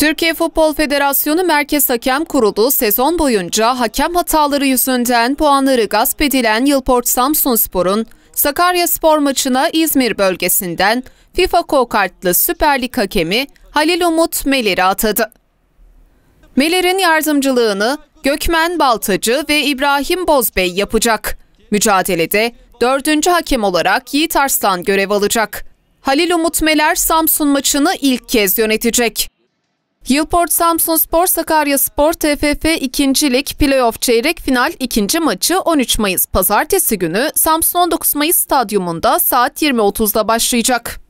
Türkiye Futbol Federasyonu Merkez Hakem Kurulu sezon boyunca hakem hataları yüzünden puanları gasp edilen Yılport Samsun Spor'un Sakarya Spor maçına İzmir bölgesinden FIFA kokartlı Süper Lig hakemi Halil Umut Meler'i atadı. Meler'in yardımcılığını Gökmen Baltacı ve İbrahim Bozbey yapacak. Mücadelede dördüncü hakem olarak Yiğit Arslan görev alacak. Halil Umut Meler Samsun maçını ilk kez yönetecek. Yılport Samsun Spor Sakarya Spor TFF 2. Lig Playoff Çeyrek Final 2. maçı 13 Mayıs Pazartesi günü Samsun 19 Mayıs Stadyumunda saat 20.30'da başlayacak.